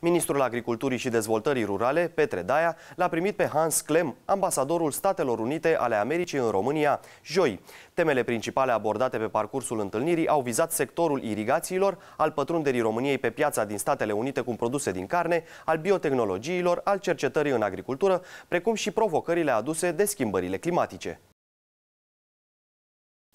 Ministrul Agriculturii și Dezvoltării Rurale, Petre Daia, l-a primit pe Hans Klem, ambasadorul Statelor Unite ale Americii în România, joi. Temele principale abordate pe parcursul întâlnirii au vizat sectorul irigațiilor, al pătrunderii României pe piața din Statele Unite cu produse din carne, al biotehnologiilor, al cercetării în agricultură, precum și provocările aduse de schimbările climatice.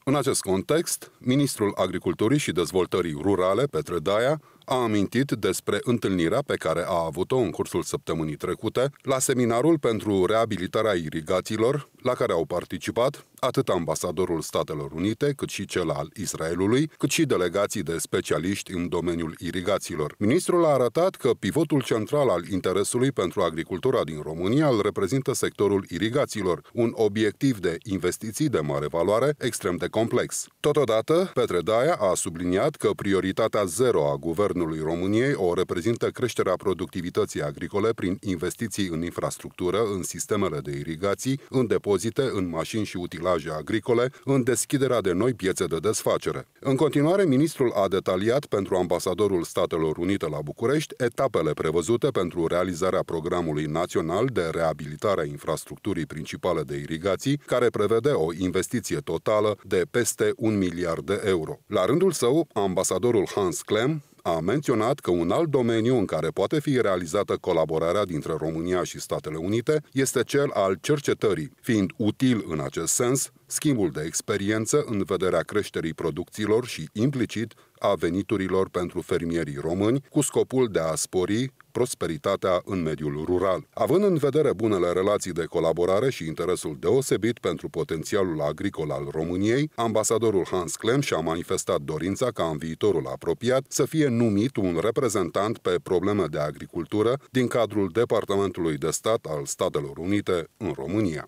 În acest context, ministrul Agriculturii și Dezvoltării Rurale, Petre Daia, a amintit despre întâlnirea pe care a avut-o în cursul săptămânii trecute la seminarul pentru reabilitarea irigațiilor, la care au participat atât ambasadorul Statelor Unite, cât și cel al Israelului, cât și delegații de specialiști în domeniul irigațiilor. Ministrul a arătat că pivotul central al interesului pentru agricultura din România îl reprezintă sectorul irigațiilor, un obiectiv de investiții de mare valoare extrem de complex. Totodată, Petre Daia a subliniat că prioritatea zero a Guvernului României o reprezintă creșterea productivității agricole prin investiții în infrastructură, în sistemele de irigații, în depozite, în mașini și utilaje furaje agricole în deschiderea de noi piețe de desfacere. În continuare, ministrul a detaliat pentru ambasadorul Statelor Unite la București etapele prevăzute pentru realizarea programului național de reabilitare a infrastructurii principale de irigații, care prevede o investiție totală de peste un miliard de euro. La rândul său, ambasadorul Hans Klem a menționat că un alt domeniu în care poate fi realizată colaborarea dintre România și Statele Unite este cel al cercetării, fiind util în acest sens schimbul de experiență în vederea creșterii producțiilor și implicit a veniturilor pentru fermierii români cu scopul de a spori prosperitatea în mediul rural. Având în vedere bunele relații de colaborare și interesul deosebit pentru potențialul agricol al României, ambasadorul Hans Klem și-a manifestat dorința ca în viitorul apropiat să fie numit un reprezentant pe probleme de agricultură din cadrul Departamentului de Stat al Statelor Unite în România.